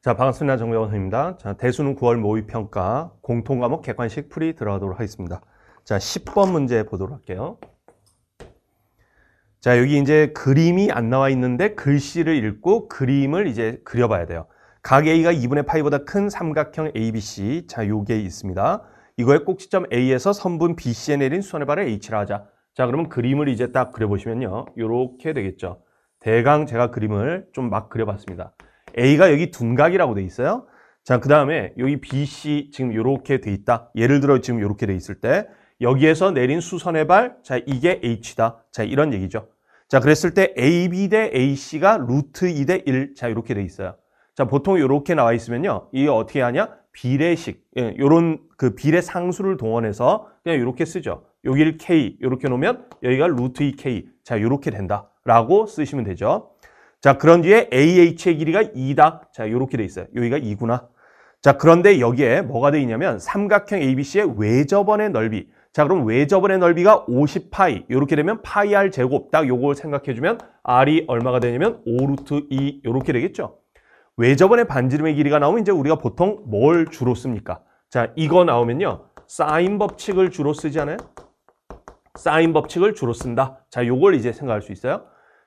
자, 반갑습니다. 정병원 입니다 자, 대수능 9월 모의평가 공통과목 객관식 풀이 들어가도록 하겠습니다. 자, 10번 문제 보도록 할게요. 자, 여기 이제 그림이 안 나와 있는데 글씨를 읽고 그림을 이제 그려봐야 돼요. 각 A가 2분의 파이보다 큰 삼각형 ABC. 자, 요게 있습니다. 이거에 꼭지점 A에서 선분 BC에 내린 수선의 발을 H라 하자. 자, 그러면 그림을 이제 딱 그려보시면요. 요렇게 되겠죠. 대강 제가 그림을 좀 막 그려봤습니다. A가 여기 둔각이라고 돼 있어요. 자, 그 다음에 여기 BC 지금 이렇게 돼 있다. 예를 들어 지금 이렇게 돼 있을 때 여기에서 내린 수선의 발, 자 이게 H다. 자 이런 얘기죠. 자 그랬을 때 AB 대 AC가 루트 2 대 1, 자 이렇게 돼 있어요. 자 보통 이렇게 나와 있으면요, 이게 어떻게 하냐? 비례식, 예, 요런 그 비례 상수를 동원해서 그냥 이렇게 쓰죠. 여기를 K 이렇게 놓으면 여기가 루트 2K, 자 이렇게 된다라고 쓰시면 되죠. 자, 그런 뒤에 AH의 길이가 2다. 자, 요렇게 돼 있어요. 여기가 2구나. 자, 그런데 여기에 뭐가 돼 있냐면 삼각형 ABC의 외접원의 넓이. 자, 그럼 외접원의 넓이가 50파이. 요렇게 되면 파이 r 제곱. 딱 요걸 생각해 주면 r이 얼마가 되냐면 5루트 2 요렇게 되겠죠. 외접원의 반지름의 길이가 나오면 이제 우리가 보통 뭘 주로 씁니까? 자, 이거 나오면요. 사인 법칙을 주로 쓰지 않아요? 사인 법칙을 주로 쓴다. 자, 요걸 이제 생각할 수 있어요.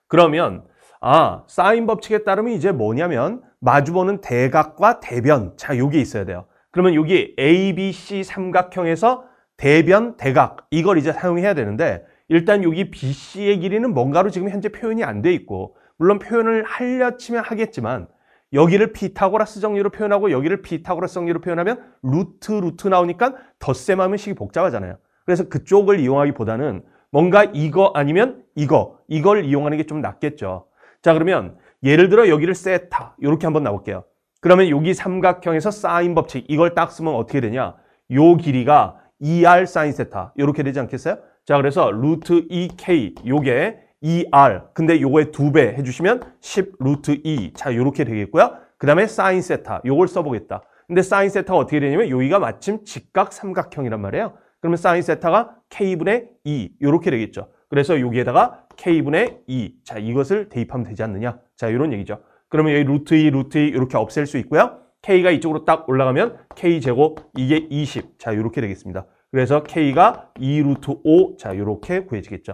그러면 아, 사인 법칙에 따르면 이제 뭐냐면 마주보는 대각과 대변. 자, 여기 있어야 돼요. 그러면 여기 ABC 삼각형에서 대변, 대각 이걸 이제 사용해야 되는데 일단 여기 BC의 길이는 뭔가로 지금 현재 표현이 안 돼 있고 물론 표현을 하려치면 하겠지만 여기를 피타고라스 정리로 표현하고 여기를 피타고라스 정리로 표현하면 루트 루트 나오니까 덧셈하면 식이 복잡하잖아요. 그래서 그쪽을 이용하기보다는 뭔가 이거 아니면 이거 이걸 이용하는 게 좀 낫겠죠. 자 그러면 예를 들어 여기를 세타 이렇게 한번 나볼게요. 그러면 여기 삼각형에서 사인 법칙 이걸 딱 쓰면 어떻게 되냐? 요 길이가 2r e 사인 세타 이렇게 되지 않겠어요? 자 그래서 루트 2k e 요게 2r e 근데 요거에두 배 해주시면 10 루트 2자 요렇게 되겠고요. 그 다음에 사인 세타 요걸 써보겠다. 근데 사인 세타가 어떻게 되냐면 요기가 마침 직각 삼각형이란 말이에요. 그러면 사인 세타가 k분의 2 요렇게 되겠죠. 그래서 여기에다가 k분의 2. 자, 이것을 대입하면 되지 않느냐. 자, 이런 얘기죠. 그러면 여기 루트 2, 루트 2 이렇게 없앨 수 있고요. k가 이쪽으로 딱 올라가면 k제곱, 이게 20. 자, 이렇게 되겠습니다. 그래서 k가 2 루트 5. 자, 이렇게 구해지겠죠.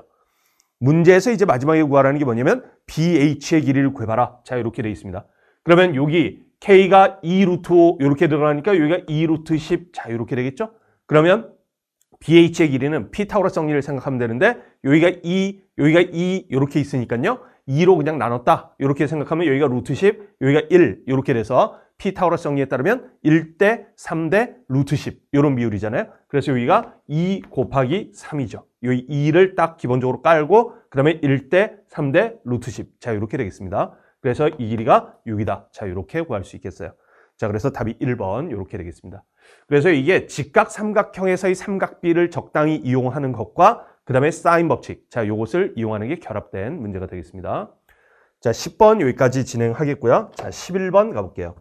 문제에서 이제 마지막에 구하라는 게 뭐냐면 bh의 길이를 구해봐라. 자, 이렇게 되어 있습니다. 그러면 여기 k가 2 루트 5 이렇게 들어가니까 여기가 2 루트 10. 자, 이렇게 되겠죠. 그러면 BH의 길이는 피타고라스 정리를 생각하면 되는데 여기가 2, e, 여기가 2 e 이렇게 있으니까요. 2로 그냥 나눴다. 이렇게 생각하면 여기가 루트 10, 여기가 1 이렇게 돼서 피타고라스 정리에 따르면 1 대 3 대 루트 10 이런 비율이잖아요. 그래서 여기가 2 e 곱하기 3이죠. 여기 2를 딱 기본적으로 깔고 그 다음에 1대 3 대 루트 10. 자 이렇게 되겠습니다. 그래서 이 길이가 6이다. 자 이렇게 구할 수 있겠어요. 자 그래서 답이 1번 이렇게 되겠습니다. 그래서 이게 직각 삼각형에서의 삼각비를 적당히 이용하는 것과 그 다음에 사인 법칙 자이것을 이용하는 게 결합된 문제가 되겠습니다. 자 10번 여기까지 진행하겠고요. 자 11번 가볼게요.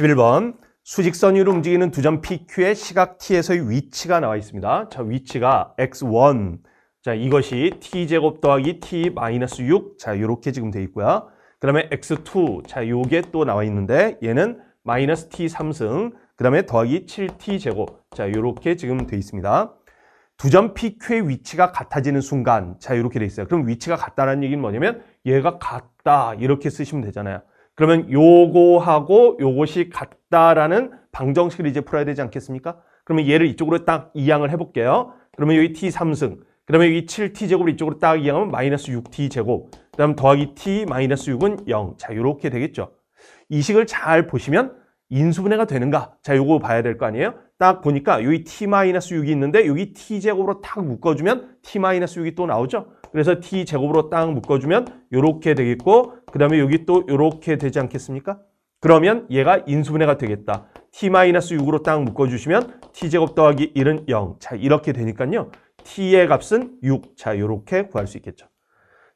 1 1번 수직선 위로 움직이는 두 점 PQ의 시각 T에서의 위치가 나와 있습니다. 자, 위치가 X1. 자, 이것이 T제곱 더하기 T-6. 자, 요렇게 지금 돼 있고요. 그 다음에 X2. 자, 요게 또 나와 있는데 얘는 마이너스 T3승. 그 다음에 더하기 7T제곱. 자, 요렇게 지금 돼 있습니다. 두 점 PQ의 위치가 같아지는 순간. 자, 요렇게 돼 있어요. 그럼 위치가 같다는 얘기는 뭐냐면 얘가 같다. 이렇게 쓰시면 되잖아요. 그러면 요거하고 요것이 같다라는 방정식을 이제 풀어야 되지 않겠습니까? 그러면 얘를 이쪽으로 딱 이양을 해볼게요. 그러면 여기 t3승. 그러면 여기 7t제곱을 이쪽으로 딱 이양하면 마이너스 6t제곱. 그 다음 더하기 t 마이너스 6은 0. 자, 요렇게 되겠죠. 이 식을 잘 보시면 인수분해가 되는가? 자, 요거 봐야 될 거 아니에요? 딱 보니까 여기 t 마이너스 6이 있는데 여기 t 제곱으로 딱 묶어주면 t 마이너스 6이 또 나오죠. 그래서 t 제곱으로 딱 묶어주면 요렇게 되겠고 그 다음에 여기 또 이렇게 되지 않겠습니까? 그러면 얘가 인수분해가 되겠다. t-6으로 딱 묶어주시면 t제곱 더하기 1은 0. 자 이렇게 되니까요. t의 값은 6. 자 이렇게 구할 수 있겠죠.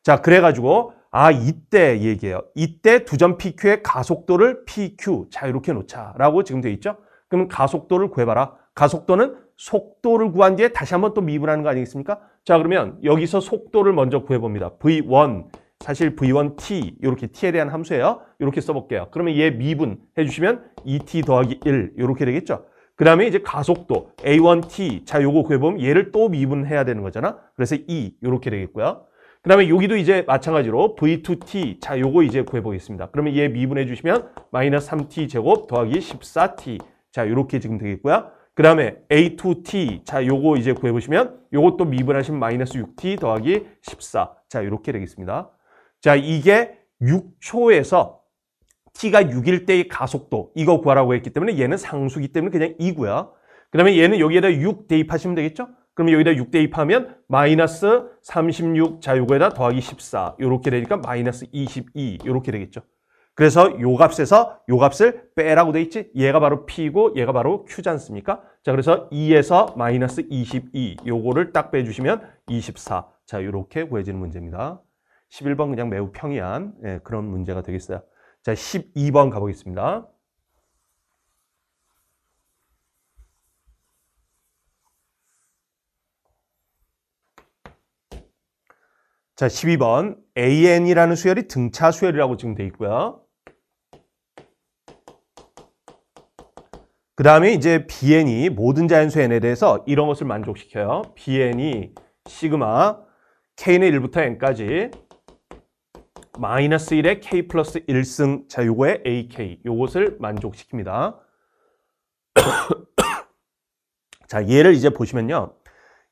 자 그래가지고 아 이때 얘기해요. 이때 두 점 PQ의 가속도를 PQ. 자 이렇게 놓자라고 지금 돼 있죠. 그럼 가속도를 구해봐라. 가속도는 속도를 구한 뒤에 다시 한번 또 미분하는 거 아니겠습니까? 자 그러면 여기서 속도를 먼저 구해봅니다. V1 사실 v1t 이렇게 t에 대한 함수예요. 이렇게 써볼게요. 그러면 얘 미분 해주시면 2t 더하기 1 이렇게 되겠죠. 그 다음에 이제 가속도 a1t 자 요거 구해보면 얘를 또 미분해야 되는 거잖아. 그래서 2 이렇게 되겠고요. 그 다음에 여기도 이제 마찬가지로 v2t 자 요거 이제 구해보겠습니다. 그러면 얘 미분해 주시면 마이너스 3t 제곱 더하기 14t 자 요렇게 지금 되겠고요. 그 다음에 a2t 자 요거 이제 구해보시면 요것도 미분하시면 마이너스 6t 더하기 14 자 요렇게 되겠습니다. 자, 이게 6초에서 t가 6일 때의 가속도 이거 구하라고 했기 때문에 얘는 상수기 때문에 그냥 2고요. 그 다음에 얘는 여기에다 6 대입하시면 되겠죠? 그럼 여기다 6 대입하면 마이너스 36 자, 요거에다 더하기 14요렇게 되니까 마이너스 22요렇게 되겠죠. 그래서 요 값에서 요 값을 빼라고 돼 있지 얘가 바로 P고 얘가 바로 Q지 않습니까? 자 그래서 2에서 마이너스 22 요거를 딱 빼주시면 24자요렇게 구해지는 문제입니다. 11번 그냥 매우 평이한 예, 그런 문제가 되겠어요. 자, 12번 가보겠습니다. 자, 12번 AN이라는 수열이 등차 수열이라고 지금 돼 있고요. 그 다음에 이제 BN이 모든 자연수 N에 대해서 이런 것을 만족시켜요. BN이 시그마 K는 1부터 N까지 마이너스 1의 k 플러스 1승 자 요거의 ak 요것을 만족시킵니다. 자 얘를 이제 보시면요.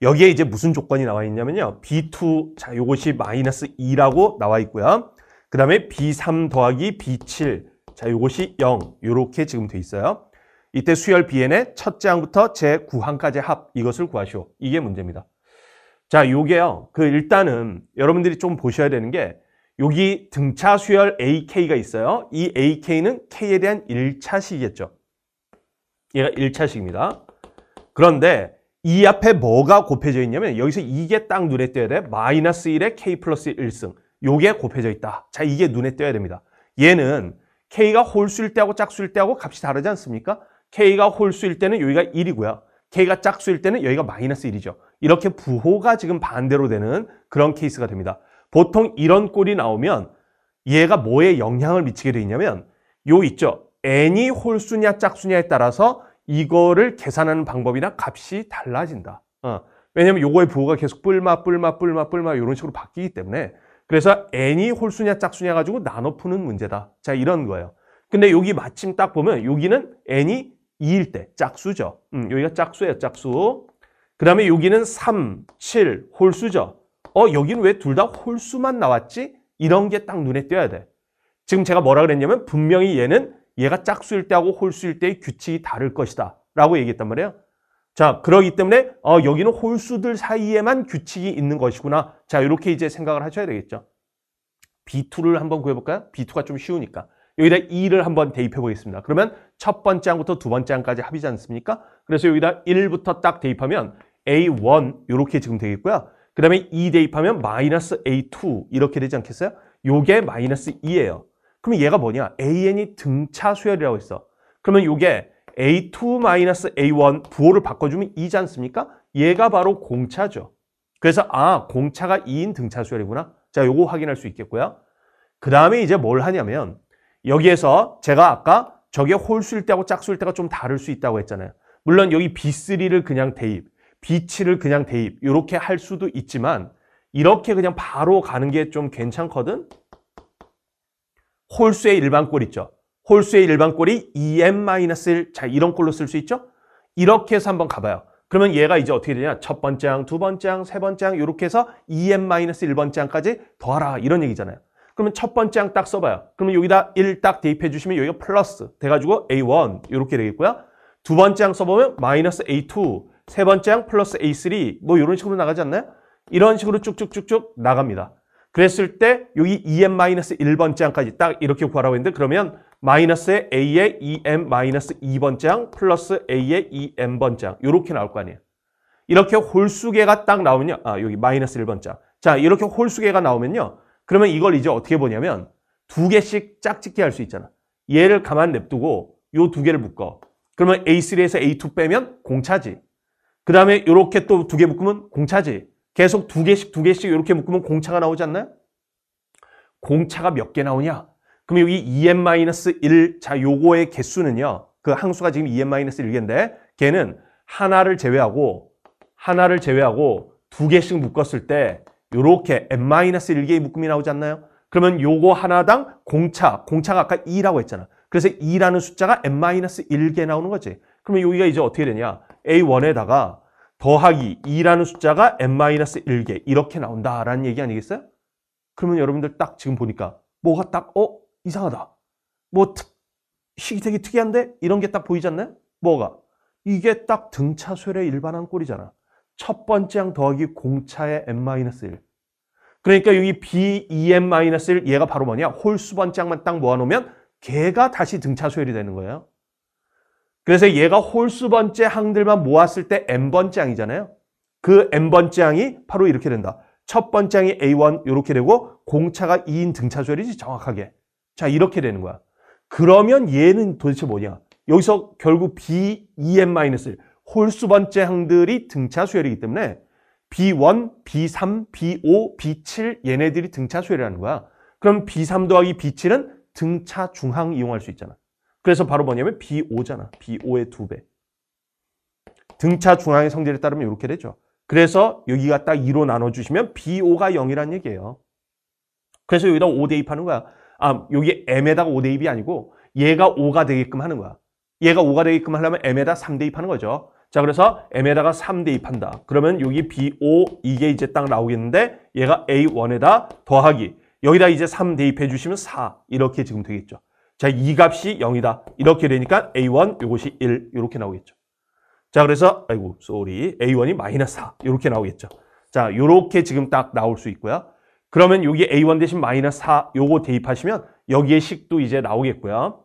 여기에 이제 무슨 조건이 나와 있냐면요. b2 자 요것이 마이너스 2라고 나와 있고요. 그 다음에 b3 더하기 b7 자 요것이 0 요렇게 지금 돼 있어요. 이때 수열 bn의 첫째 항부터 제9항까지 합 이것을 구하시오. 이게 문제입니다. 자 요게요. 그 일단은 여러분들이 좀 보셔야 되는 게 여기 등차 수열 AK가 있어요. 이 AK는 K에 대한 1차식이겠죠. 얘가 1차식입니다. 그런데 이 앞에 뭐가 곱해져 있냐면 여기서 이게 딱 눈에 띄어야 돼. 마이너스 1에 K 플러스 1승. 요게 곱해져 있다. 자, 이게 눈에 띄어야 됩니다. 얘는 K가 홀수일 때하고 짝수일 때하고 값이 다르지 않습니까? K가 홀수일 때는 여기가 1이고요. K가 짝수일 때는 여기가 마이너스 1이죠. 이렇게 부호가 지금 반대로 되는 그런 케이스가 됩니다. 보통 이런 꼴이 나오면 얘가 뭐에 영향을 미치게 되냐면요 있죠. n이 홀수냐 짝수냐에 따라서 이거를 계산하는 방법이나 값이 달라진다. 어. 왜냐면 요거의 부호가 계속 뿔마 뿔마 뿔마 뿔마 이런 식으로 바뀌기 때문에 그래서 n이 홀수냐 짝수냐 가지고 나눠 푸는 문제다. 자 이런 거예요. 근데 여기 마침 딱 보면 여기는 n이 2일 때 짝수죠. 음, 여기가 짝수예요. 짝수. 그 다음에 여기는 3, 7 홀수죠. 어 여기는 왜 둘 다 홀수만 나왔지? 이런 게 딱 눈에 띄어야 돼. 지금 제가 뭐라 그랬냐면 분명히 얘는 얘가 짝수일 때하고 홀수일 때의 규칙이 다를 것이다 라고 얘기했단 말이에요. 자 그러기 때문에 어, 여기는 홀수들 사이에만 규칙이 있는 것이구나. 자 이렇게 이제 생각을 하셔야 되겠죠. B2를 한번 구해볼까요? B2가 좀 쉬우니까. 여기다 2를 한번 대입해 보겠습니다. 그러면 첫 번째 항부터 두 번째 항까지 합이지 않습니까? 그래서 여기다 1부터 딱 대입하면 A1 이렇게 지금 되겠고요. 그 다음에 2 e 대입하면 마이너스 A2 이렇게 되지 않겠어요? 요게 마이너스 2예요. 그럼 얘가 뭐냐? AN이 등차 수열이라고 했어. 그러면 요게 A2 마이너스 A1 부호를 바꿔주면 2지 않습니까? 얘가 바로 공차죠. 그래서 아 공차가 2인 등차 수열이구나. 자 요거 확인할 수 있겠고요. 그 다음에 이제 뭘 하냐면 여기에서 제가 아까 저게 홀수일 때하고 짝수일 때가 좀 다를 수 있다고 했잖아요. 물론 여기 B3를 그냥 대입. 비치를 그냥 대입 이렇게 할 수도 있지만 이렇게 그냥 바로 가는 게 좀 괜찮거든? 홀수의 일반꼴 있죠. 홀수의 일반꼴이 2m-1, e 자 이런 꼴로 쓸 수 있죠? 이렇게 해서 한번 가봐요. 그러면 얘가 이제 어떻게 되냐? 첫 번째 항, 두 번째 항, 세 번째 항 이렇게 해서 2m-1번째 e 항까지 더하라 이런 얘기잖아요. 그러면 첫 번째 항 딱 써봐요. 그러면 여기다 1 딱 대입해 주시면 여기가 플러스 돼가지고 A1 이렇게 되겠고요. 두 번째 항 써보면 마이너스 A2 세 번째 항 플러스 A3 뭐 이런 식으로 나가지 않나요? 이런 식으로 쭉쭉쭉쭉 나갑니다. 그랬을 때 여기 EM-1번째 항까지 딱 이렇게 구하라고 했는데 그러면 마이너스 A의 EM-2번째 항 플러스 A의 EM번째 항 이렇게 나올 거 아니에요. 이렇게 홀수계가 딱 나오면요. 아 여기 마이너스 1번째 항. 자 이렇게 홀수계가 나오면요. 그러면 이걸 이제 어떻게 보냐면 두 개씩 짝짓기 할 수 있잖아. 얘를 가만 냅두고 요 두 개를 묶어. 그러면 A3에서 A2 빼면 공차지. 그 다음에 이렇게 또 두 개 묶으면 공차지. 계속 두 개씩 두 개씩 이렇게 묶으면 공차가 나오지 않나요? 공차가 몇 개 나오냐? 그럼 여기 2n-1, e 자, 요거의 개수는요. 그 항수가 지금 2n-1개인데 e 걔는 하나를 제외하고 하나를 제외하고 두 개씩 묶었을 때 요렇게 n-1개의 묶음이 나오지 않나요? 그러면 요거 하나당 공차, 공차가 아까 2라고 했잖아. 그래서 2라는 숫자가 n-1개 나오는 거지. 그러면 여기가 이제 어떻게 되냐? A1에다가 더하기 2라는 숫자가 n-1개 이렇게 나온다라는 얘기 아니겠어요? 그러면 여러분들 딱 지금 보니까 뭐가 딱 어? 이상하다. 뭐 특, 식이 되게 특이한데? 이런 게 딱 보이지 않나요? 뭐가? 이게 딱 등차수열의 일반한 꼴이잖아. 첫 번째 항 더하기 공차의 n-1. 그러니까 여기 b2n-1 e 얘가 바로 뭐냐? 홀수 번째 항만 딱 모아놓으면 걔가 다시 등차수열이 되는 거예요. 그래서 얘가 홀수 번째 항들만 모았을 때 n번째 항이잖아요. 그 n번째 항이 바로 이렇게 된다. 첫 번째 항이 A1 이렇게 되고 공차가 2인 등차수열이지 정확하게. 자 이렇게 되는 거야. 그러면 얘는 도대체 뭐냐? 여기서 결국 B2n-1 홀수 번째 항들이 등차수열이기 때문에 B1, B3, B5, B7 얘네들이 등차수열이라는 거야. 그럼 B3 더하기 B7은 등차 중항 이용할 수 있잖아. 그래서 바로 뭐냐면 B5잖아. B5의 2배 등차 중앙의 성질에 따르면 이렇게 되죠. 그래서 여기가 딱 2로 나눠주시면 B5가 0이란 얘기예요. 그래서 여기다 5 대입하는 거야. 아, 여기 M에다가 5 대입이 아니고 얘가 5가 되게끔 하는 거야. 얘가 5가 되게끔 하려면 M에다 3 대입하는 거죠. 자, 그래서 M에다가 3 대입한다. 그러면 여기 B5 이게 이제 딱 나오겠는데 얘가 A1에다 더하기 여기다 이제 3 대입해 주시면 4 이렇게 지금 되겠죠. 자, 이 값이 0이다. 이렇게 되니까 A1 요것이 1 이렇게 나오겠죠. 자, 그래서 아이고, 쏘리. A1이 마이너스 4 이렇게 나오겠죠. 자, 요렇게 지금 딱 나올 수 있고요. 그러면 여기 A1 대신 마이너스 4 요거 대입하시면 여기에 식도 이제 나오겠고요.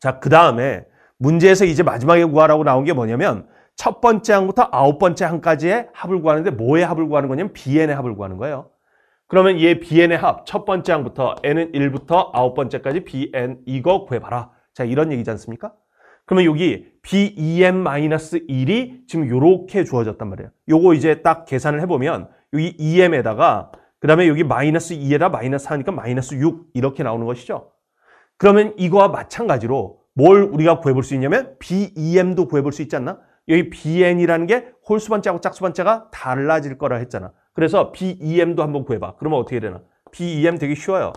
자, 그 다음에 문제에서 이제 마지막에 구하라고 나온 게 뭐냐면 첫 번째 항부터 아홉 번째 항까지의 합을 구하는데 뭐의 합을 구하는 거냐면 bn의 합을 구하는 거예요. 그러면 얘 bn의 합 첫 번째 항부터 n은 1부터 아홉 번째까지 bn 이거 구해봐라. 자 이런 얘기지 않습니까? 그러면 여기 bem-1이 지금 이렇게 주어졌단 말이에요. 요거 이제 딱 계산을 해보면 여기 em에다가 그 다음에 여기 마이너스 2에다 마이너스 하니까 마이너스 6 이렇게 나오는 것이죠. 그러면 이거와 마찬가지로 뭘 우리가 구해볼 수 있냐면 BEM도 구해볼 수 있지 않나? 여기 BN이라는 게 홀수반째하고 짝수반째가 달라질 거라 했잖아. 그래서 BEM도 한번 구해봐. 그러면 어떻게 되나? BEM 되게 쉬워요.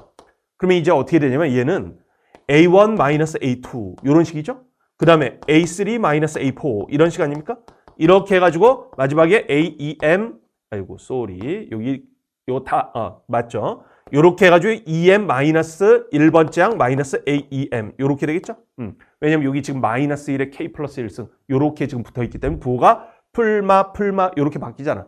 그러면 이제 어떻게 되냐면 얘는 A1 마이너스 A2 이런 식이죠. 그 다음에 A3 마이너스 A4 이런 식 아닙니까? 이렇게 해가지고 마지막에 AEM 아이고 쏘리 여기 요다 아, 어, 맞죠? 요렇게 해가지고 EM 마이너스 1번째 항 마이너스 AEM 요렇게 되겠죠? 음. 왜냐면 여기 지금 마이너스 1에 K 플러스 1승 요렇게 지금 붙어있기 때문에 부호가 풀마 풀마 요렇게 바뀌잖아.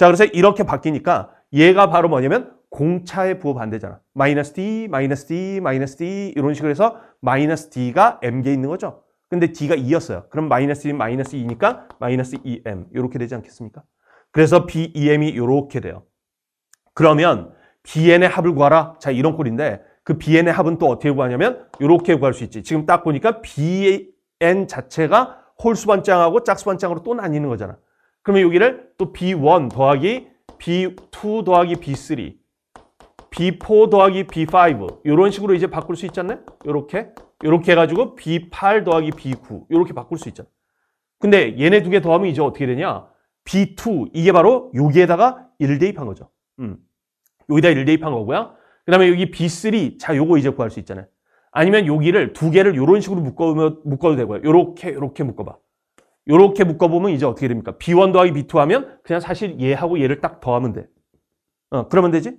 자, 그래서 이렇게 바뀌니까 얘가 바로 뭐냐면 공차의 부호 반대잖아. 마이너스 D, 마이너스 D, 마이너스 D 이런 식으로 해서 마이너스 D가 M개 있는 거죠. 근데 D가 2였어요. 그럼 마이너스 D, 마이너스 2니까 마이너스 2M e 이렇게 되지 않겠습니까? 그래서 BEM이 이렇게 돼요. 그러면 BN의 합을 구하라. 자, 이런 꼴인데 그 BN의 합은 또 어떻게 구하냐면 이렇게 구할 수 있지. 지금 딱 보니까 BN 자체가 홀수반장하고 짝수반장으로 또 나뉘는 거잖아. 그러면 여기를 또 B1 더하기 B2 더하기 B3 B4 더하기 B5 이런 식으로 이제 바꿀 수 있잖아요. 이렇게 이렇게 해가지고 B8 더하기 B9 이렇게 바꿀 수 있잖아. 근데 얘네 두 개 더하면 이제 어떻게 되냐? B2 이게 바로 여기에다가 1 대입한 거죠. 음. 여기다 1 대입한 거고요. 그 다음에 여기 B3 자 요거 이제 구할 수 있잖아요. 아니면 여기를 두 개를 이런 식으로 묶어, 묶어도 되고요. 이렇게 이렇게 묶어봐. 이렇게 묶어보면 이제 어떻게 됩니까? B1 더하기 B2 하면 그냥 사실 얘하고 얘를 딱 더하면 돼. 어, 그러면 되지?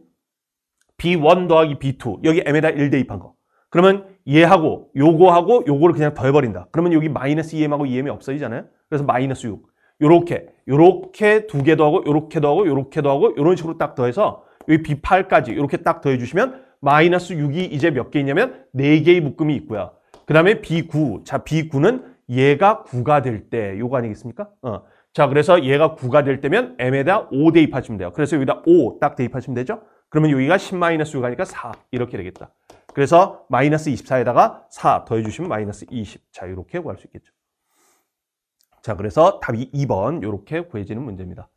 B1 더하기 B2 여기 M에다 1 대입한 거. 그러면 얘하고 요거하고 요거를 그냥 더해버린다. 그러면 여기 마이너스 EM하고 EM이 없어지잖아요. 그래서 마이너스 6. 요렇게 요렇게 두 개 더하고 요렇게 더하고 요렇게 더하고 요런 식으로 딱 더해서 여기 B8까지 요렇게 딱 더해주시면 마이너스 6이 이제 몇 개 있냐면 4개의 묶음이 있고요. 그 다음에 B9. 자 B9는 얘가 9가 될 때 요거 아니겠습니까? 어. 자 그래서 얘가 9가 될 때면 m에다 5 대입하시면 돼요. 그래서 여기다 5 딱 대입하시면 되죠? 그러면 여기가 10-6 가니까 4 이렇게 되겠다. 그래서 마이너스 24에다가 4 더해주시면 마이너스 20. 자 이렇게 구할 수 있겠죠. 자 그래서 답이 2번 이렇게 구해지는 문제입니다.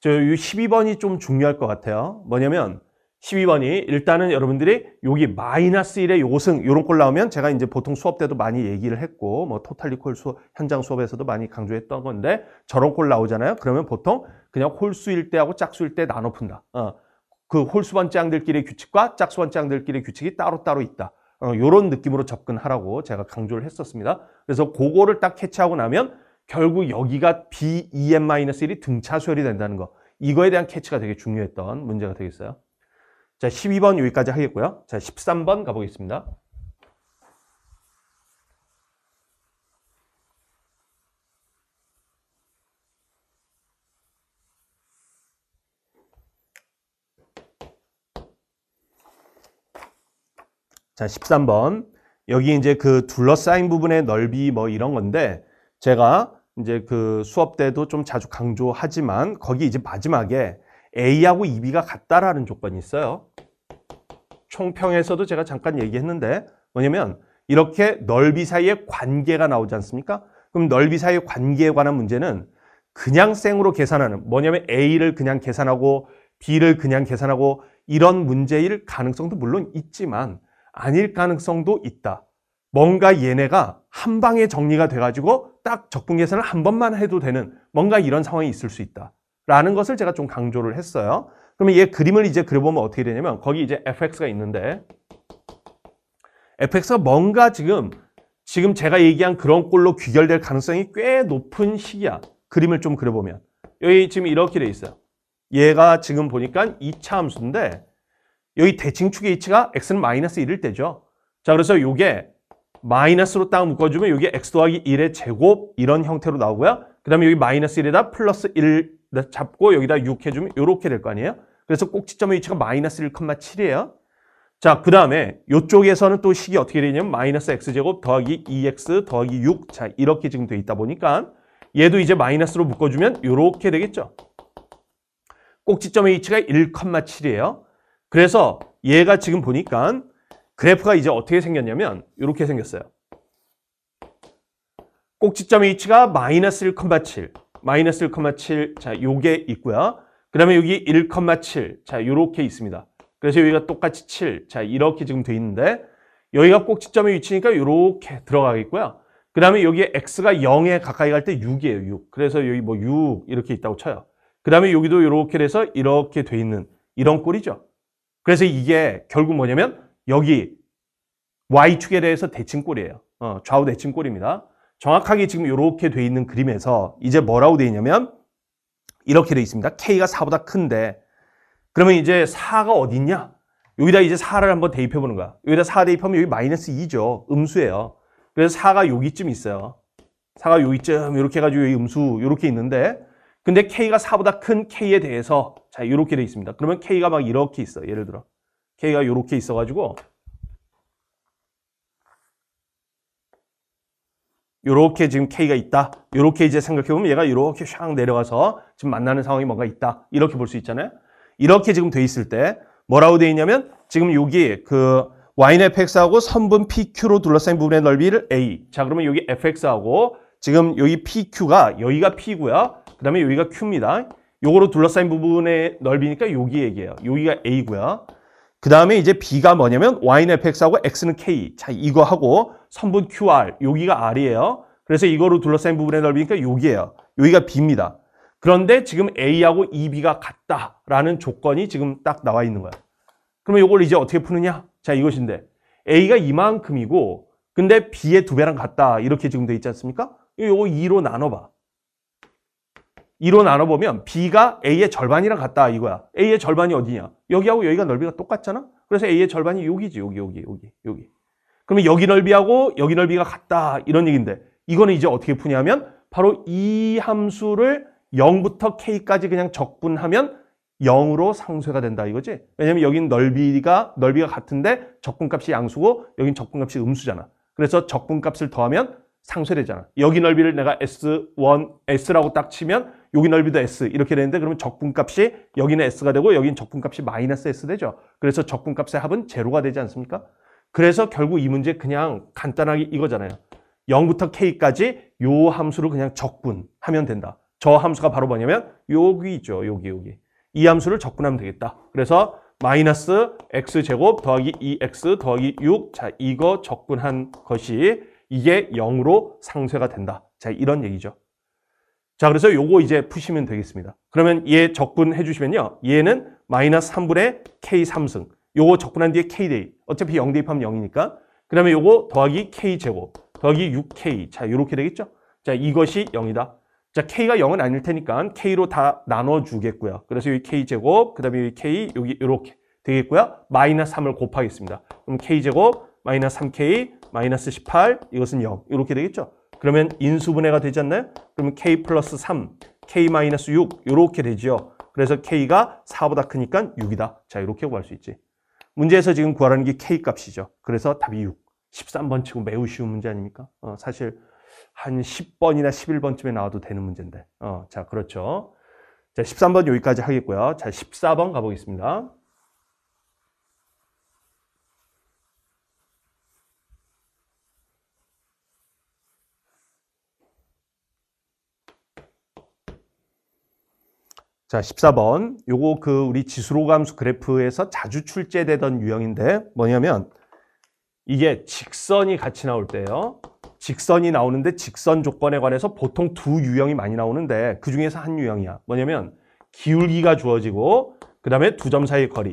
저 12번이 좀 중요할 것 같아요. 뭐냐면 12번이 일단은 여러분들이 여기 마이너스 1의 요승 요런 꼴 나오면 제가 이제 보통 수업 때도 많이 얘기를 했고 뭐 토탈리 콜 수업 현장 수업에서도 많이 강조했던 건데 저런 꼴 나오잖아요. 그러면 보통 그냥 홀수일 때하고 짝수일 때 나눠 푼다. 어. 그 홀수반 짱들끼리 규칙과 짝수반 짱들끼리 규칙이 따로따로 있다. 어, 요런 느낌으로 접근하라고 제가 강조를 했었습니다. 그래서 그거를 딱 캐치하고 나면 결국 여기가 b e n 1이 등차수열이 된다는 거. 이거에 대한 캐치가 되게 중요했던 문제가 되겠어요. 자, 12번 여기까지 하겠고요. 자, 13번 가보겠습니다. 자, 13번. 여기 이제 그 둘러싸인 부분의 넓이 뭐 이런 건데 제가 이제 그 수업 때도 좀 자주 강조하지만 거기 이제 마지막에 A하고 EB가 같다라는 조건이 있어요. 총평에서도 제가 잠깐 얘기했는데 뭐냐면 이렇게 넓이 사이의 관계가 나오지 않습니까? 그럼 넓이 사이의 관계에 관한 문제는 그냥 생으로 계산하는 뭐냐면 A를 그냥 계산하고 B를 그냥 계산하고 이런 문제일 가능성도 물론 있지만 아닐 가능성도 있다. 뭔가 얘네가 한 방에 정리가 돼가지고 딱 적분 계산을 한 번만 해도 되는 뭔가 이런 상황이 있을 수 있다. 라는 것을 제가 좀 강조를 했어요. 그러면 얘 그림을 이제 그려보면 어떻게 되냐면 거기 이제 fx가 있는데 fx가 뭔가 지금 지금 제가 얘기한 그런 꼴로 귀결될 가능성이 꽤 높은 시기야. 그림을 좀 그려보면. 여기 지금 이렇게 돼 있어요. 얘가 지금 보니까 2차 함수인데 여기 대칭축의 위치가 x는 마이너스 1일 때죠. 자 그래서 이게 마이너스로 딱 묶어주면 여기 x 더하기 1의 제곱 이런 형태로 나오고요. 그 다음에 여기 마이너스 1에다 플러스 1 네, 잡고 여기다 6 해주면 이렇게 될 거 아니에요? 그래서 꼭지점의 위치가 마이너스 1,7이에요. 자, 그 다음에 이쪽에서는 또 식이 어떻게 되냐면 마이너스 x제곱 더하기 2x 더하기 6. 자, 이렇게 지금 돼 있다 보니까 얘도 이제 마이너스로 묶어주면 이렇게 되겠죠. 꼭지점의 위치가 1,7이에요. 그래서 얘가 지금 보니까 그래프가 이제 어떻게 생겼냐면 이렇게 생겼어요. 꼭지점의 위치가 마이너스 1,7 마이너스 1,7 자, 요게 있고요. 그 다음에 여기 1,7 자, 요렇게 있습니다. 그래서 여기가 똑같이 7 자, 이렇게 지금 돼 있는데 여기가 꼭지점의 위치니까 요렇게 들어가겠고요. 그 다음에 여기에 x가 0에 가까이 갈 때 6이에요, 6. 그래서 여기 뭐 6 이렇게 있다고 쳐요. 그 다음에 여기도 요렇게 돼서 이렇게 돼 있는 이런 꼴이죠. 그래서 이게 결국 뭐냐면 여기 y축에 대해서 대칭꼴이에요. 어, 좌우 대칭꼴입니다. 정확하게 지금 이렇게 돼 있는 그림에서 이제 뭐라고 돼 있냐면 이렇게 돼 있습니다. K가 4보다 큰데 그러면 이제 4가 어딨냐? 여기다 이제 4를 한번 대입해 보는 거야. 여기다 4 대입하면 여기 마이너스 2죠. 음수예요. 그래서 4가 여기쯤 있어요. 4가 여기쯤 이렇게 해가지고 여기 음수 이렇게 있는데 근데 K가 4보다 큰 K에 대해서 자 이렇게 돼 있습니다. 그러면 K가 막 이렇게 있어. 예를 들어 K가 이렇게 있어가지고 요렇게 지금 K가 있다. 요렇게 이제 생각해보면 얘가 요렇게 샥 내려가서 지금 만나는 상황이 뭔가 있다. 이렇게 볼 수 있잖아요. 이렇게 지금 돼 있을 때 뭐라고 돼 있냐면 지금 여기 그 와인 fx하고 선분 pq로 둘러싸인 부분의 넓이를 a. 자 그러면 여기 fx하고 지금 여기 pq가 여기가 p고요. 그 다음에 여기가 q입니다. 요거로 둘러싸인 부분의 넓이니까 여기 얘기예요. 여기가 a고요. 그 다음에 이제 B가 뭐냐면 Y는 FX하고 X는 K. 자, 이거 하고 선분 QR, 여기가 R이에요. 그래서 이거로 둘러싸인 부분의 넓이니까 여기에요 여기가 B입니다. 그런데 지금 A하고 EB가 같다라는 조건이 지금 딱 나와 있는 거야. 그러면 이걸 이제 어떻게 푸느냐? 자, 이것인데 A가 이만큼이고 근데 B의 두 배랑 같다. 이렇게 지금 돼 있지 않습니까? 이거 2로 나눠봐. 이로 나눠보면 B가 A의 절반이랑 같다 이거야. A의 절반이 어디냐? 여기하고 여기가 넓이가 똑같잖아? 그래서 A의 절반이 여기지. 여기, 여기, 여기, 여기. 그러면 여기 넓이하고 여기 넓이가 같다. 이런 얘기인데 이거는 이제 어떻게 푸냐면 바로 이 함수를 0부터 K까지 그냥 적분하면 0으로 상쇄가 된다 이거지. 왜냐면 여긴 넓이가 넓이가 같은데 적분값이 양수고 여긴 적분값이 음수잖아. 그래서 적분값을 더하면 상쇄되잖아. 여기 넓이를 내가 S1, S라고 딱 치면 여기 넓이도 S 이렇게 되는데 그러면 적분값이 여기는 S가 되고 여기는 적분값이 마이너스 S 되죠. 그래서 적분값의 합은 제로가 되지 않습니까? 그래서 결국 이 문제 그냥 간단하게 이거잖아요. 0부터 K까지 요 함수를 그냥 적분하면 된다. 저 함수가 바로 뭐냐면 여기 있죠. 여기 여기. 이 함수를 적분하면 되겠다. 그래서 마이너스 x제곱 더하기 2x 더하기 6. 자, 이거 적분한 것이 이게 0으로 상쇄가 된다. 자, 이런 얘기죠. 자, 그래서 요거 이제 푸시면 되겠습니다. 그러면 얘 적분해 주시면요. 얘는 마이너스 3분의 K3승. 요거 적분한 뒤에 K대입. 어차피 0대입하면 0이니까. 그 다음에 요거 더하기 K제곱. 더하기 6K. 자, 요렇게 되겠죠? 자, 이것이 0이다. 자, K가 0은 아닐 테니까 K로 다 나눠주겠고요. 그래서 여기 K제곱, 그 다음에 여기 K, 여기 요렇게 되겠고요. 마이너스 3을 곱하겠습니다. 그럼 K제곱, 마이너스 3K, 마이너스 18, 이것은 0. 이렇게 되겠죠? 그러면 인수분해가 되지 않나요? 그러면 k 플러스 3, k 마이너스 6 이렇게 되지요. 그래서 k가 4보다 크니까 6이다. 자 이렇게 구할 수 있지. 문제에서 지금 구하라는 게 k 값이죠. 그래서 답이 6. 13번 치고 매우 쉬운 문제 아닙니까? 어, 사실 한 10번이나 11번쯤에 나와도 되는 문제인데. 어, 자 그렇죠. 자 13번 여기까지 하겠고요. 자 14번 가보겠습니다. 자, 14번. 요거 그 우리 지수로 감수 그래프에서 자주 출제되던 유형인데 뭐냐면 이게 직선이 같이 나올 때요 직선이 나오는데 직선 조건에 관해서 보통 두 유형이 많이 나오는데 그 중에서 한 유형이야. 뭐냐면 기울기가 주어지고 그 다음에 두 점 사이의 거리.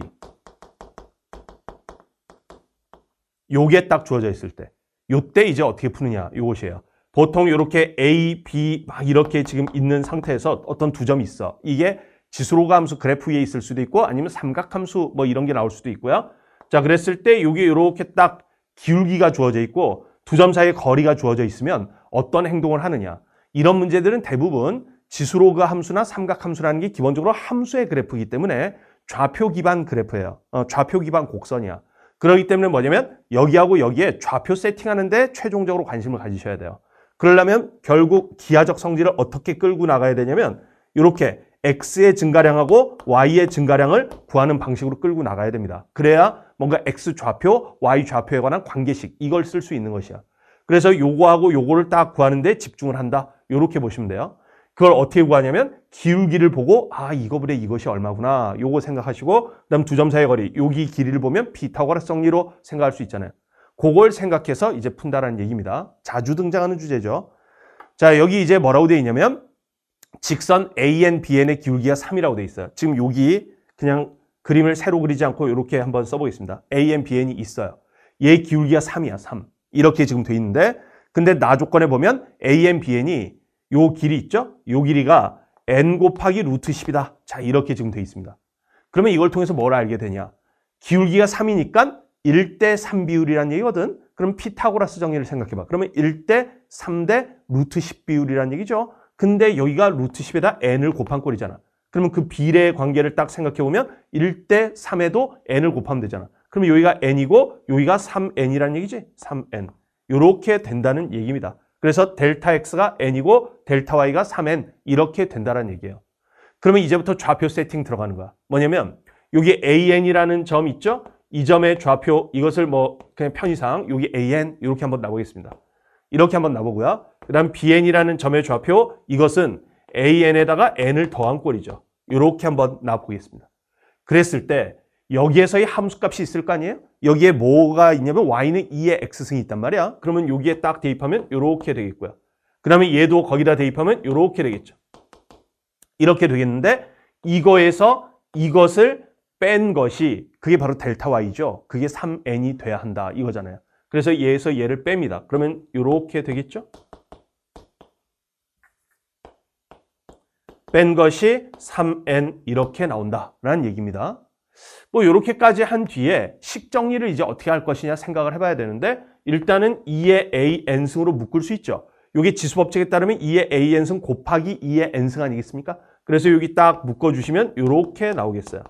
요게 딱 주어져 있을 때. 요 때 이제 어떻게 푸느냐. 요것이에요. 보통 이렇게 A, B 막 이렇게 지금 있는 상태에서 어떤 두 점이 있어. 이게 지수로 함수 그래프 위에 있을 수도 있고 아니면 삼각함수 뭐 이런 게 나올 수도 있고요. 자 그랬을 때 여기 이렇게 딱 기울기가 주어져 있고 두 점 사이의 거리가 주어져 있으면 어떤 행동을 하느냐. 이런 문제들은 대부분 지수로그 함수나 삼각함수라는 게 기본적으로 함수의 그래프이기 때문에 좌표 기반 그래프예요. 어, 좌표 기반 곡선이야. 그러기 때문에 뭐냐면 여기하고 여기에 좌표 세팅하는데 최종적으로 관심을 가지셔야 돼요. 그러려면 결국 기하적 성질을 어떻게 끌고 나가야 되냐면 이렇게 x의 증가량하고 y의 증가량을 구하는 방식으로 끌고 나가야 됩니다. 그래야 뭔가 x 좌표, y 좌표에 관한 관계식 이걸 쓸 수 있는 것이야. 그래서 요거하고 요거를 딱 구하는데 집중을 한다. 이렇게 보시면 돼요. 그걸 어떻게 구하냐면 기울기를 보고 아이거분래 이것이 얼마구나 요거 생각하시고 그다음 두 점 사이의 거리 여기 길이를 보면 피타고라스 정리로 생각할 수 있잖아요. 그걸 생각해서 이제 푼다라는 얘기입니다. 자주 등장하는 주제죠. 자, 여기 이제 뭐라고 되어 있냐면 직선 AN, BN의 기울기가 3이라고 되어 있어요. 지금 여기 그냥 그림을 새로 그리지 않고 이렇게 한번 써보겠습니다. AN, BN이 있어요. 얘 기울기가 3이야, 3. 이렇게 지금 돼 있는데 근데 나 조건에 보면 AN, BN이 요 길이 있죠? 요 길이가 N 곱하기 루트 10이다. 자, 이렇게 지금 돼 있습니다. 그러면 이걸 통해서 뭘 알게 되냐? 기울기가 3이니까 1대 3비율이라는 얘기거든. 그럼 피타고라스 정리를 생각해봐. 그러면 1대 3대 루트 10 비율이라는 얘기죠. 근데 여기가 루트 10에다 n을 곱한 꼴이잖아. 그러면 그 비례의 관계를 딱 생각해보면 1대 3에도 n을 곱하면 되잖아. 그러면 여기가 n이고 여기가 3n이라는 얘기지. 3n. 이렇게 된다는 얘기입니다. 그래서 델타 x가 n이고 델타 y가 3n 이렇게 된다는 얘기예요. 그러면 이제부터 좌표 세팅 들어가는 거야. 뭐냐면 여기 an이라는 점 있죠? 이 점의 좌표 이것을 뭐 그냥 편의상 여기 AN 이렇게 한번 나보겠습니다. 이렇게 한번 나보고요. 그 다음 BN이라는 점의 좌표 이것은 AN에다가 N을 더한 꼴이죠. 이렇게 한번 나보겠습니다. 그랬을 때 여기에서의 함수값이 있을 거 아니에요? 여기에 뭐가 있냐면 y는 2의 x승이 있단 말이야. 그러면 여기에 딱 대입하면 이렇게 되겠고요. 그 다음에 얘도 거기다 대입하면 이렇게 되겠죠. 이렇게 되겠는데 이거에서 이것을 뺀 것이 그게 바로 델타 y죠. 그게 3n이 돼야 한다 이거잖아요. 그래서 얘에서 얘를 뺍니다. 그러면 이렇게 되겠죠? 뺀 것이 3n 이렇게 나온다라는 얘기입니다. 뭐 이렇게까지 한 뒤에 식정리를 이제 어떻게 할 것이냐 생각을 해봐야 되는데 일단은 2의 a n승으로 묶을 수 있죠. 이게 지수법칙에 따르면 2의 a n승 곱하기 2의 n승 아니겠습니까? 그래서 여기 딱 묶어주시면 이렇게 나오겠어요.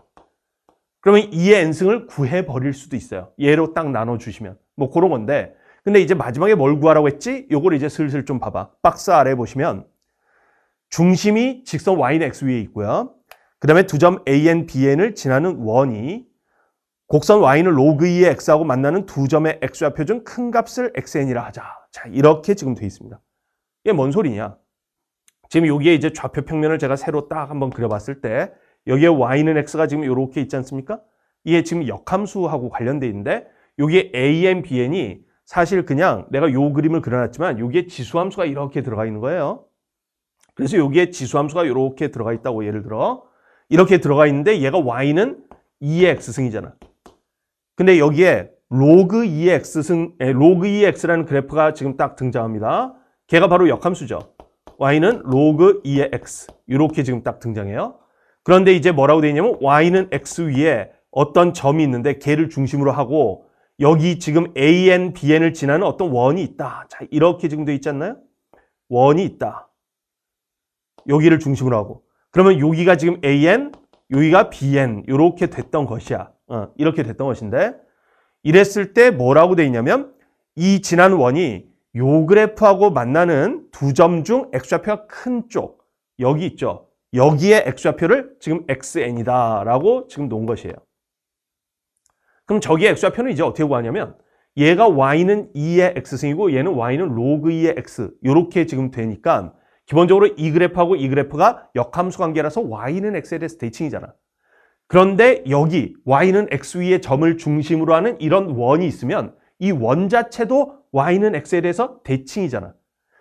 그러면 2의 n승을 구해버릴 수도 있어요. 얘로 딱 나눠주시면. 뭐 그런 건데 근데 이제 마지막에 뭘 구하라고 했지? 요걸 이제 슬슬 좀 봐봐. 박스 아래 보시면 중심이 직선 y는 x 위에 있고요. 그 다음에 두 점 an, bn을 지나는 원이 곡선 y는 로그 2의 x하고 만나는 두 점의 x좌 표준 큰 값을 xn이라 하자. 자, 이렇게 지금 돼 있습니다. 이게 뭔 소리냐? 지금 여기에 이제 좌표 평면을 제가 새로 딱 한번 그려봤을 때 여기에 y는 x가 지금 이렇게 있지 않습니까? 이게 지금 역함수하고 관련돼 있는데 여기에 an, bn이 사실 그냥 내가 요 그림을 그려놨지만 여기에 지수함수가 이렇게 들어가 있는 거예요. 그래서 여기에 지수함수가 이렇게 들어가 있다고 예를 들어 이렇게 들어가 있는데 얘가 y는 2x승이잖아. E 근데 여기에 로그 2x승 로그 2x라는 그래프가 지금 딱 등장합니다. 걔가 바로 역함수죠. y는 로그 2x 이렇게 지금 딱 등장해요. 그런데 이제 뭐라고 되어 있냐면 y는 x 위에 어떤 점이 있는데 걔를 중심으로 하고 여기 지금 an, bn을 지나는 어떤 원이 있다. 자 이렇게 지금 되어 있지 않나요? 원이 있다. 여기를 중심으로 하고 그러면 여기가 지금 an, 여기가 bn 이렇게 됐던 것이야. 어, 이렇게 됐던 것인데 이랬을 때 뭐라고 되어 있냐면 이 지난 원이 요 그래프하고 만나는 두 점 중 x좌표가 큰 쪽 여기 있죠. 여기에 x좌표를 지금 xn이다 라고 지금 놓은 것이에요. 그럼 저기에 x좌표는 이제 어떻게 구하냐면 얘가 y는 2의 x승이고 얘는 y는 로그 2의 x 이렇게 지금 되니까 기본적으로 이 그래프하고 이 그래프가 역함수 관계라서 y는 x에 대해서 대칭이잖아. 그런데 여기 y는 x 위의 점을 중심으로 하는 이런 원이 있으면 이 원 자체도 y는 x에 대해서 대칭이잖아.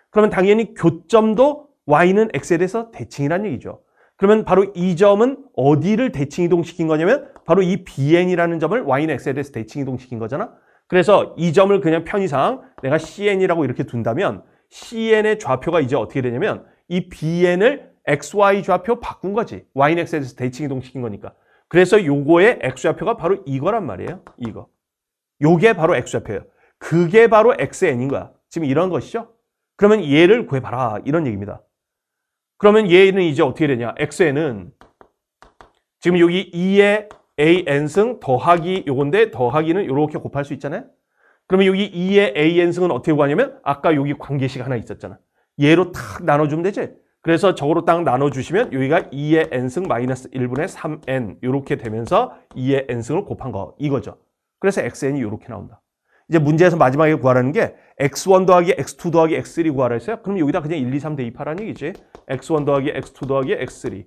그러면 당연히 교점도 y는 x에 대해서 대칭이란 얘기죠. 그러면 바로 이 점은 어디를 대칭 이동시킨 거냐면 바로 이 bn이라는 점을 y는 x에 대해서 대칭 이동시킨 거잖아. 그래서 이 점을 그냥 편의상 내가 cn이라고 이렇게 둔다면 cn의 좌표가 이제 어떻게 되냐면 이 bn을 xy 좌표 바꾼 거지. y는 x에 대해서 대칭 이동시킨 거니까. 그래서 요거의 x좌표가 바로 이거란 말이에요. 이거. 요게 바로 x좌표예요. 그게 바로 xn인 거야. 지금 이런 것이죠? 그러면 얘를 구해봐라. 이런 얘기입니다. 그러면 얘는 이제 어떻게 되냐? xn은 지금 여기 2에 an승 더하기 요건데 더하기는 이렇게 곱할 수 있잖아요. 그러면 여기 2에 an승은 어떻게 구하냐면 아까 여기 관계식 하나 있었잖아. 얘로 탁 나눠주면 되지. 그래서 저거로 딱 나눠주시면 여기가 2의 n승 마이너스 1분의 3n 이렇게 되면서 2의 n승을 곱한 거 이거죠. 그래서 xn이 이렇게 나온다. 이제 문제에서 마지막에 구하라는 게 x1 더하기 x2 더하기 x3 구하라 했어요. 그럼 여기다 그냥 1, 2, 3 대입하라는 얘기지. x1 더하기 x2 더하기 x3.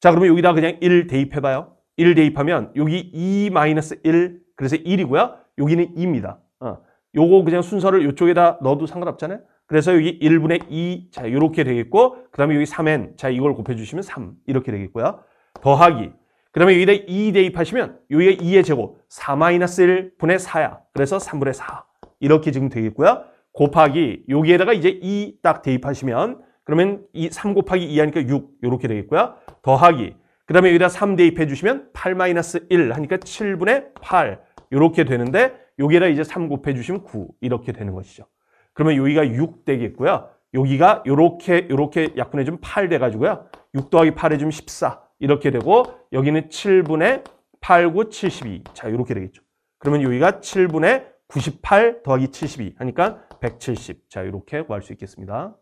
자, 그러면 여기다 그냥 1 대입해봐요. 1 대입하면 여기 2 마이너스 1, 그래서 1이고요. 여기는 2입니다. 어. 요거 그냥 순서를 이쪽에다 넣어도 상관없잖아요. 그래서 여기 1분의 2, 자, 이렇게 되겠고, 그 다음에 여기 3n, 자, 이걸 곱해주시면 3, 이렇게 되겠고요. 더하기, 그 다음에 여기다 2 e 대입하시면 여기가 2의 제곱 4-1분의 4야. 그래서 3분의 4 이렇게 지금 되겠고요. 곱하기 여기에다가 이제 2딱 e 대입하시면 그러면 이3 곱하기 2 하니까 6 이렇게 되겠고요. 더하기 그 다음에 여기다 3 대입해 주시면 8-1 하니까 7분의 8 이렇게 되는데 여기에다 이제 3 곱해 주시면 9 이렇게 되는 것이죠. 그러면 여기가 6 되겠고요. 여기가 이렇게 이렇게 약분해 주면 8 돼가지고요. 6 더하기 8 해주면 14 이렇게 되고 여기는 7분의 8, 9, 72. 자, 이렇게 되겠죠. 그러면 여기가 7분의 98 더하기 72 하니까 170. 자, 이렇게 구할 수 있겠습니다.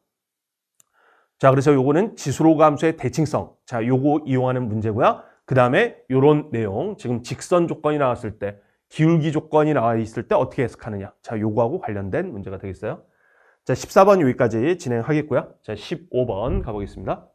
자, 그래서 요거는 지수로 감소의 대칭성. 자, 요거 이용하는 문제고요. 그 다음에 요런 내용, 지금 직선 조건이 나왔을 때, 기울기 조건이 나와 있을 때 어떻게 해석하느냐. 자, 요거하고 관련된 문제가 되겠어요. 자, 14번 여기까지 진행하겠고요. 자, 15번 가보겠습니다.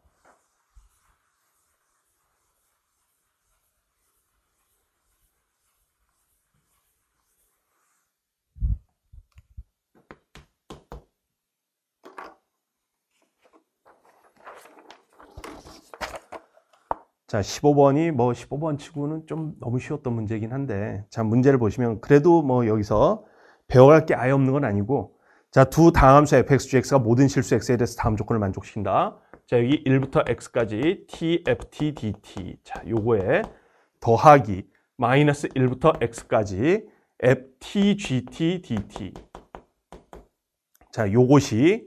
자, 15번이 뭐 15번 치고는 좀 너무 쉬웠던 문제긴 한데, 자, 문제를 보시면 그래도 뭐 여기서 배워갈 게 아예 없는 건 아니고, 자, 두 다함수 fx, gx가 모든 실수 x에 대해서 다음 조건을 만족시킨다. 자, 여기 1부터 x까지 t, f, t, dt. 자, 요거에 더하기 마이너스 1부터 x까지 f, t, g, t, dt. 자, 요것이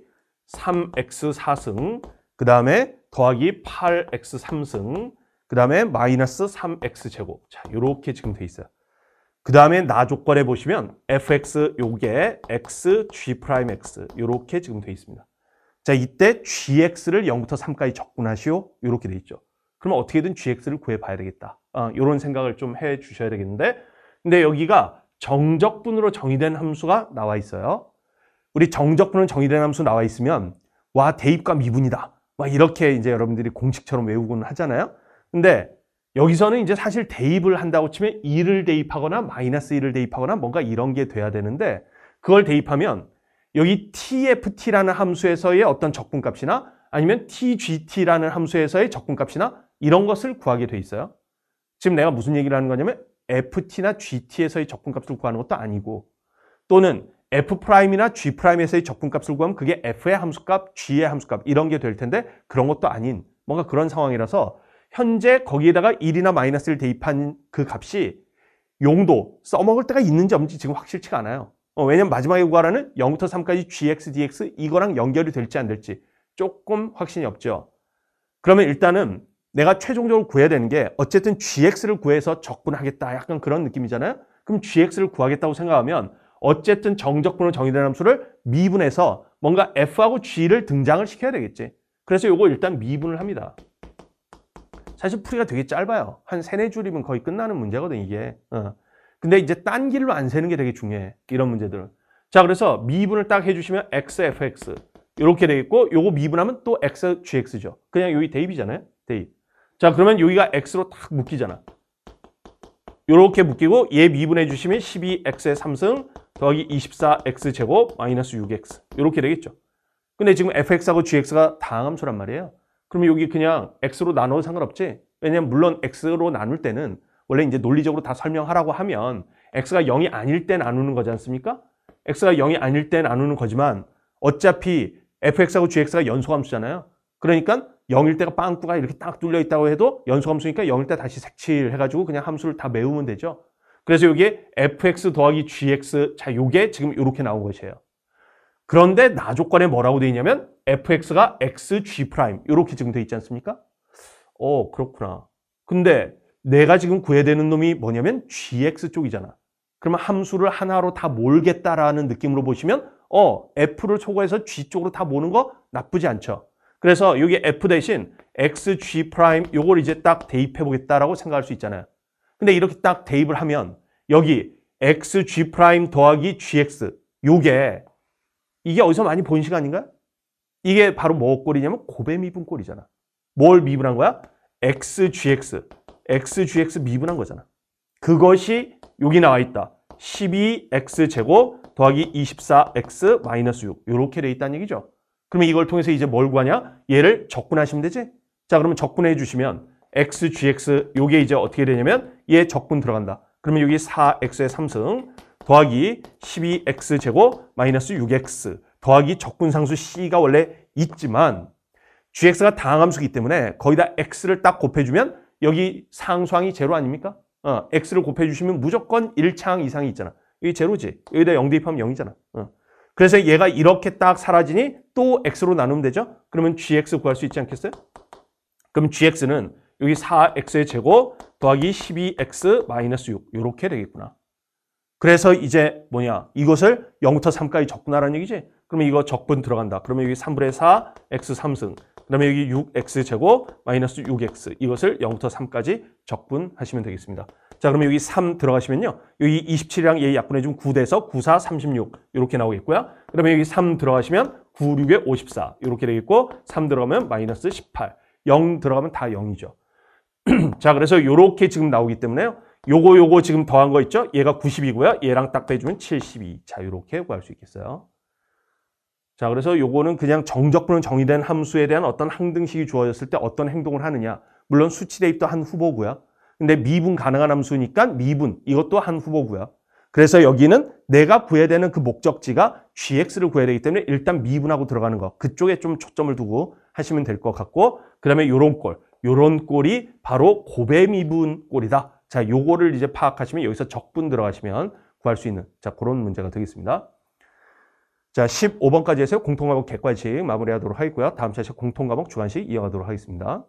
3x 4승, 그 다음에 더하기 8x 3승, 그 다음에 마이너스 3x 제곱. 자, 이렇게 지금 돼 있어요. 그 다음에 나 조건에 보시면 fx 요게 x g 프라임 x 이렇게 지금 돼 있습니다. 자, 이때 gx를 0부터 3까지 적분하시오. 이렇게 돼 있죠. 그러면 어떻게든 gx를 구해봐야 되겠다. 아, 어, 이런 생각을 좀 해 주셔야 되겠는데 근데 여기가 정적분으로 정의된 함수가 나와 있어요. 우리 정적분은 정의된 함수 나와 있으면 와 대입과 미분이다. 막 이렇게 이제 여러분들이 공식처럼 외우곤 하잖아요. 근데 여기서는 이제 사실 대입을 한다고 치면 1을 대입하거나 마이너스 1을 대입하거나 뭔가 이런 게 돼야 되는데 그걸 대입하면 여기 tft라는 함수에서의 어떤 적분값이나 아니면 tgt라는 함수에서의 적분값이나 이런 것을 구하게 돼 있어요. 지금 내가 무슨 얘기를 하는 거냐면 ft나 gt에서의 적분값을 구하는 것도 아니고 또는 f'이나 g'에서의 적분값을 구하면 그게 f의 함수값, g의 함수값 이런 게 될 텐데 그런 것도 아닌 뭔가 그런 상황이라서 현재 거기에다가 1이나 마이너스를 대입한 그 값이 용도, 써먹을 때가 있는지 없는지 지금 확실치가 않아요. 어, 왜냐면 마지막에 구하라는 0부터 3까지 gx, dx 이거랑 연결이 될지 안 될지 조금 확신이 없죠. 그러면 일단은 내가 최종적으로 구해야 되는 게 어쨌든 gx를 구해서 적분하겠다 약간 그런 느낌이잖아요. 그럼 gx를 구하겠다고 생각하면 어쨌든 정적분으로 정의된 함수를 미분해서 뭔가 f하고 g를 등장을 시켜야 되겠지. 그래서 이거 일단 미분을 합니다. 사실 풀이가 되게 짧아요. 한 세네 줄이면 거의 끝나는 문제거든 이게. 어. 근데 이제 딴 길로 안 세는 게 되게 중요해. 이런 문제들은. 자 그래서 미분을 딱 해주시면 x, fx 이렇게 되겠고 요거 미분하면 또 x, gx죠. 그냥 여기 대입이잖아요. 대입. 자 그러면 여기가 x로 딱 묶이잖아. 요렇게 묶이고 얘 미분해 주시면 12x의 3승 더하기 24x 제곱 마이너스 6x 이렇게 되겠죠. 근데 지금 fx하고 gx가 다항함수란 말이에요. 그러면 여기 그냥 x로 나눠도 상관없지? 왜냐면 물론 x로 나눌 때는 원래 이제 논리적으로 다 설명하라고 하면 x가 0이 아닐 때 나누는 거지 않습니까? x가 0이 아닐 때 나누는 거지만 어차피 fx하고 gx가 연소함수잖아요. 그러니까 0일 때가 빵꾸가 이렇게 딱 뚫려 있다고 해도 연소함수니까 0일 때 다시 색칠해가지고 그냥 함수를 다 메우면 되죠. 그래서 여기에 fx 더하기 gx 자 요게 지금 이렇게 나온 것이에요. 그런데 나조건에 뭐라고 돼 있냐면 fx가 xg 프라임 이렇게 지금 돼 있지 않습니까? 어 그렇구나. 근데 내가 지금 구해야 되는 놈이 뭐냐면 gx 쪽이잖아. 그러면 함수를 하나로 다 몰겠다라는 느낌으로 보시면 어 f를 초과해서 g 쪽으로 다 모는 거 나쁘지 않죠. 그래서 여기 f 대신 xg 프라임 요걸 이제 딱 대입해 보겠다라고 생각할 수 있잖아요. 근데 이렇게 딱 대입을 하면 여기 xg 프라임 더하기 gx 요게 이게 어디서 많이 본 시간인가? 이게 바로 뭐 꼴이냐면 고배 미분 꼴이잖아. 뭘 미분한 거야? xgx, xgx 미분한 거잖아. 그것이 여기 나와 있다. 12x제곱 더하기 24x 마이너스 6 이렇게 돼 있다는 얘기죠. 그러면 이걸 통해서 이제 뭘 구하냐? 얘를 적분하시면 되지? 자 그러면 적분해 주시면 xgx 요게 이제 어떻게 되냐면 얘 적분 들어간다. 그러면 여기 4x의 3승 더하기 12x 제곱 마이너스 6x 더하기 적분상수 c가 원래 있지만 gx가 당함수기 때문에 거기다 x를 딱 곱해주면 여기 상수항이 제로 아닙니까? 어, x를 곱해주시면 무조건 1차항 이상이 있잖아. 여기 제로지. 여기다 0 대입하면 0이잖아. 어. 그래서 얘가 이렇게 딱 사라지니 또 x로 나누면 되죠? 그러면 gx 구할 수 있지 않겠어요? 그럼 gx는 여기 4x의 제곱 더하기 12x 마이너스 6 이렇게 되겠구나. 그래서 이제 뭐냐 이것을 0부터 3까지 적분하라는 얘기지 그러면 이거 적분 들어간다 그러면 여기 3분의 4 x 3승 그 다음에 여기 6x 제곱 마이너스 6x 이것을 0부터 3까지 적분하시면 되겠습니다 자 그러면 여기 3 들어가시면요 여기 27이랑 얘 약분해 주면 9돼서 9, 4, 36 이렇게 나오겠고요 그 다음에 여기 3 들어가시면 9, 6에 54 이렇게 되겠고 3 들어가면 마이너스 18 0 들어가면 다 0이죠 자 그래서 이렇게 지금 나오기 때문에요 요거 요거 지금 더한 거 있죠? 얘가 90이고요. 얘랑 딱 빼주면 72. 자, 이렇게 구할 수 있겠어요. 자, 그래서 요거는 그냥 정적분은 정의된 함수에 대한 어떤 항등식이 주어졌을 때 어떤 행동을 하느냐. 물론 수치 대입도 한 후보고요. 근데 미분 가능한 함수니까 미분 이것도 한 후보고요. 그래서 여기는 내가 구해야 되는 그 목적지가 gx를 구해야 되기 때문에 일단 미분하고 들어가는 거 그쪽에 좀 초점을 두고 하시면 될 것 같고 그 다음에 요런 꼴 요런 꼴이 바로 고배 미분 꼴이다 자, 요거를 이제 파악하시면 여기서 적분 들어가시면 구할 수 있는 자, 그런 문제가 되겠습니다. 자, 15번까지 해서 공통과목 객관식 마무리하도록 하겠고요. 다음 차에 공통과목 주관식 이어가도록 하겠습니다.